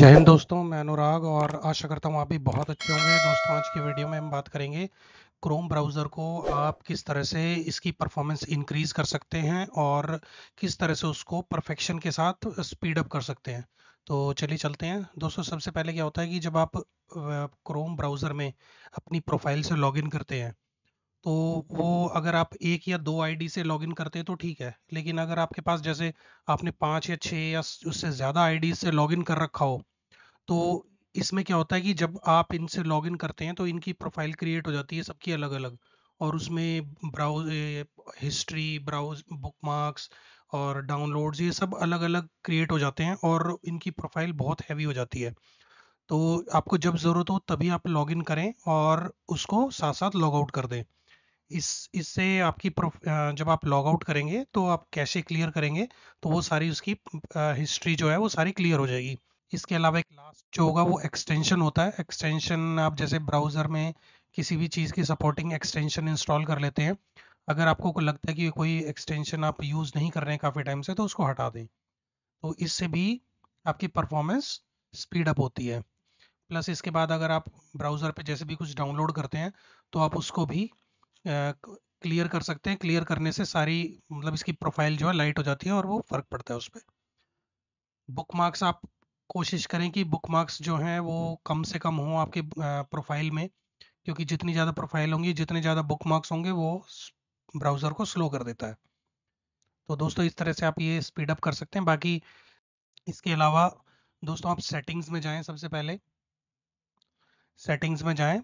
जय हिंद दोस्तों मैं अनुराग और आशा करता हूँ आप भी बहुत अच्छे होंगे दोस्तों आज की वीडियो में हम बात करेंगे क्रोम ब्राउज़र को आप किस तरह से इसकी परफॉर्मेंस इंक्रीज़ कर सकते हैं और किस तरह से उसको परफेक्शन के साथ स्पीड अप कर सकते हैं तो चलिए चलते हैं दोस्तों सबसे पहले क्या होता है कि जब आप क्रोम ब्राउज़र में अपनी प्रोफाइल से लॉग करते हैं तो वो अगर आप एक या दो आईडी से लॉगिन करते हैं तो ठीक है लेकिन अगर आपके पास जैसे आपने पाँच या छः या उससे ज़्यादा आईडी से लॉगिन कर रखा हो तो इसमें क्या होता है कि जब आप इनसे लॉगिन करते हैं तो इनकी प्रोफाइल क्रिएट हो जाती है सबकी अलग अलग और उसमें browse history browse bookmarks और डाउनलोड्स ये सब अलग अलग क्रिएट हो जाते हैं और इनकी प्रोफाइल बहुत हैवी हो जाती है तो आपको जब ज़रूरत हो तभी आप लॉगिन करें और उसको साथ साथ लॉग आउट कर दें इस इससे आपकी जब आप लॉग आउट करेंगे तो आप कैसे क्लियर करेंगे तो वो सारी उसकी हिस्ट्री जो है वो सारी क्लियर हो जाएगी इसके अलावा एक लास्ट जो होगा वो एक्सटेंशन होता है एक्सटेंशन आप जैसे ब्राउज़र में किसी भी चीज़ की सपोर्टिंग एक्सटेंशन इंस्टॉल कर लेते हैं अगर आपको को लगता है कि कोई एक्सटेंशन आप यूज़ नहीं कर रहे हैं काफ़ी टाइम से तो उसको हटा दें तो इससे भी आपकी परफॉर्मेंस स्पीड अप होती है प्लस इसके बाद अगर आप ब्राउज़र पे जैसे भी कुछ डाउनलोड करते हैं तो आप उसको भी क्लियर कर सकते हैं क्लियर करने से सारी मतलब इसकी प्रोफाइल जो है लाइट हो जाती है और वो फ़र्क पड़ता है उस पर बुक मार्क्स आप कोशिश करें कि बुक मार्क्स जो हैं वो कम से कम हों आपके प्रोफाइल में क्योंकि जितनी ज़्यादा प्रोफाइल होंगी जितने ज़्यादा बुक मार्क्स होंगे वो ब्राउज़र को स्लो कर देता है तो दोस्तों इस तरह से आप ये स्पीडअप कर सकते हैं बाकी इसके अलावा दोस्तों आप सेटिंग्स में जाएं सबसे पहले सेटिंग्स में जाएं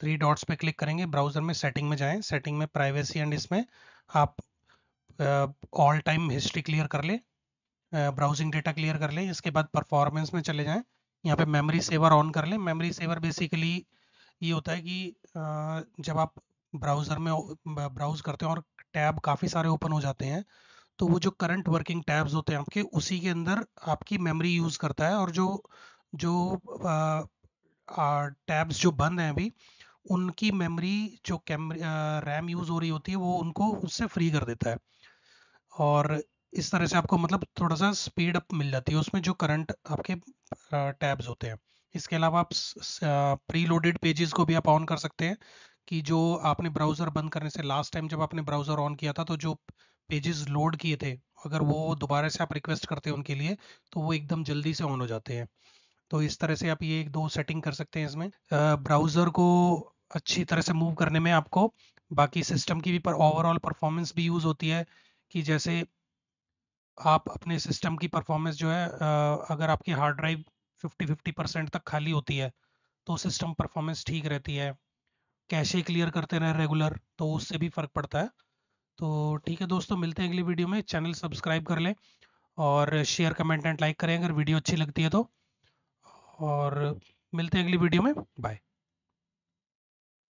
थ्री डॉट्स पे क्लिक करेंगे ब्राउज़र में सेटिंग में जाएं सेटिंग में प्राइवेसी एंड इसमें आप ऑल टाइम हिस्ट्री क्लियर कर ले ब्राउजिंग डेटा क्लियर कर ले इसके बाद परफॉर्मेंस में चले जाएं यहाँ पे मेमोरी सेवर ऑन कर ले मेमोरी सेवर बेसिकली ये होता है कि uh, जब आप ब्राउज़र में ब्राउज़ करते हैं और टैब काफ़ी सारे ओपन हो जाते हैं तो वो जो करंट वर्किंग टैब्स होते हैं आपके उसी के अंदर आपकी मेमोरी यूज़ करता है और जो जो टैब्स uh, uh, जो बंद हैं अभी उनकी मेमोरी जो कैम रैम यूज़ हो रही होती है वो उनको उससे फ्री कर देता है और इस तरह से आपको मतलब थोड़ा सा स्पीड अप मिल जाती है उसमें जो करंट आपके टैब्स होते हैं इसके अलावा आप प्री लोडेड पेजेस को भी आप ऑन कर सकते हैं कि जो आपने ब्राउज़र बंद करने से लास्ट टाइम जब आपने ब्राउज़र ऑन किया था तो जो पेजेस लोड किए थे अगर वो दोबारा से आप रिक्वेस्ट करते हैं उनके लिए तो वो एकदम जल्दी से ऑन हो जाते हैं तो इस तरह से आप ये एक दो सेटिंग कर सकते हैं इसमें ब्राउज़र को अच्छी तरह से मूव करने में आपको बाकी सिस्टम की भी पर ओवरऑल परफॉर्मेंस भी यूज़ होती है कि जैसे आप अपने सिस्टम की परफॉर्मेंस जो है अगर आपकी हार्ड ड्राइव 50 फिफ्टी परसेंट तक खाली होती है तो सिस्टम परफॉर्मेंस ठीक रहती है कैसे क्लियर करते रहें रेगुलर तो उससे भी फ़र्क पड़ता है तो ठीक है दोस्तों मिलते हैं अगली वीडियो में चैनल सब्सक्राइब कर लें और शेयर कमेंट एंड लाइक करें अगर वीडियो अच्छी लगती है तो और मिलते हैं अगली वीडियो में बाय